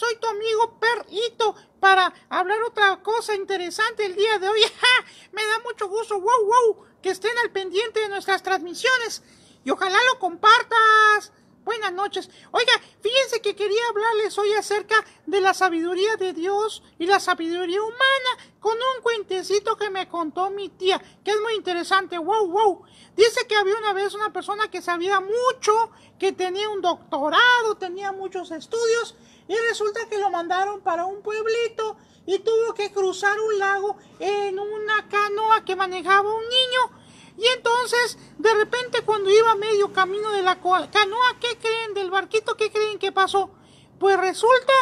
soy tu amigo Perrito para hablar otra cosa interesante el día de hoy. Me da mucho gusto, wow, wow, que estén al pendiente de nuestras transmisiones y ojalá lo compartas buenas noches. Oiga, fíjense que quería hablarles hoy acerca de la sabiduría de Dios y la sabiduría humana con un cuentecito que me contó mi tía, que es muy interesante. Wow, wow. Dice que había una vez una persona que sabía mucho, que tenía un doctorado, tenía muchos estudios, y resulta que lo mandaron para un pueblito y tuvo que cruzar un lago en una canoa que manejaba un niño y entonces, de repente, cuando iba medio camino de la canoa, ¿qué creen del barquito? ¿Qué creen que pasó? Pues resulta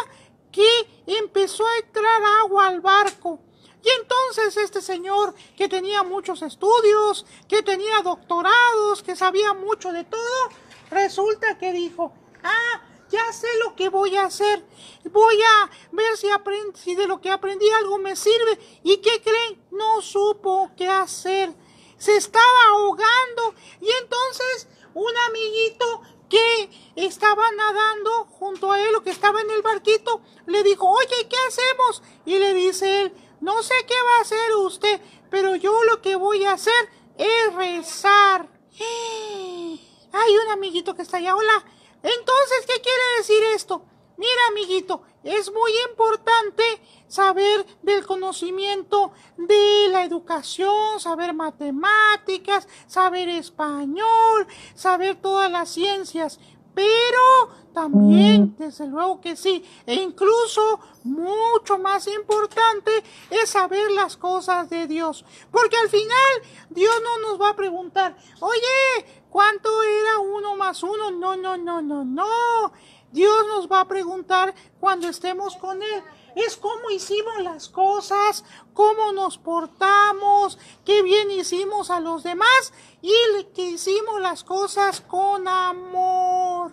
que empezó a entrar agua al barco. Y entonces este señor que tenía muchos estudios, que tenía doctorados, que sabía mucho de todo, resulta que dijo, ah, ya sé lo que voy a hacer. Voy a ver si, si de lo que aprendí algo me sirve. ¿Y qué creen? No supo qué hacer se estaba ahogando y entonces un amiguito que estaba nadando junto a él o que estaba en el barquito le dijo, oye, ¿qué hacemos? Y le dice él, no sé qué va a hacer usted, pero yo lo que voy a hacer es rezar. Hay un amiguito que está allá, hola. Entonces, ¿qué quiere decir esto? Mira, amiguito, es muy importante saber del conocimiento de la educación, saber matemáticas, saber español, saber todas las ciencias, pero también, mm. desde luego que sí, e incluso mucho más importante es saber las cosas de Dios, porque al final Dios no nos va a preguntar, oye, ¿cuánto era uno más uno? No, no, no, no, no. Dios nos va a preguntar cuando estemos con Él. Es cómo hicimos las cosas, cómo nos portamos, qué bien hicimos a los demás y que hicimos las cosas con amor.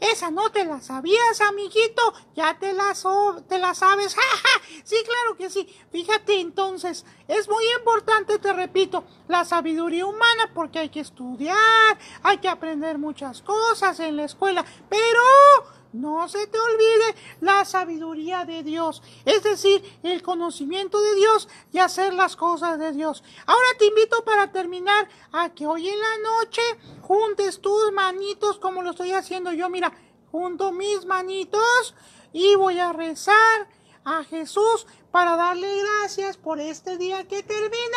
Esa no te la sabías, amiguito. Ya te la, te la sabes. ¡Ja, ja! sí, claro que sí. Fíjate entonces, es muy importante, te repito, la sabiduría humana porque hay que estudiar, hay que aprender muchas cosas en la escuela. Pero no se te olvide la sabiduría de Dios, es decir, el conocimiento de Dios y hacer las cosas de Dios. Ahora te invito para terminar a que hoy en la noche juntes tus manitos como lo estoy haciendo yo. Mira, junto mis manitos y voy a rezar a Jesús para darle gracias por este día que termina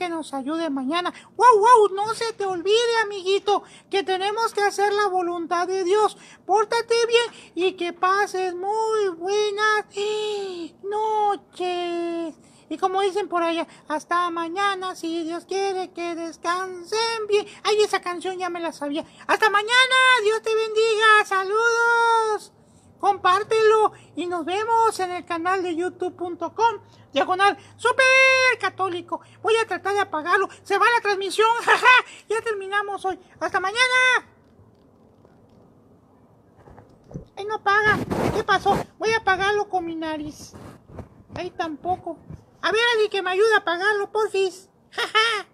que nos ayude mañana. ¡Wow, wow! No se te olvide, amiguito, que tenemos que hacer la voluntad de Dios. Pórtate bien y que pases muy buenas noches. Y como dicen por allá, hasta mañana, si Dios quiere que descansen bien. Ay, esa canción ya me la sabía. Hasta mañana, Dios te bendiga, saludos. Compártelo y nos vemos en el canal de youtube.com diagonal, super católico. Voy a tratar de apagarlo. Se va la transmisión, jaja. Ya terminamos hoy. Hasta mañana. Ay, no paga. ¿Qué pasó? Voy a apagarlo con mi nariz. Ahí tampoco. A ver, alguien que me ayude a apagarlo, porfis. Jaja.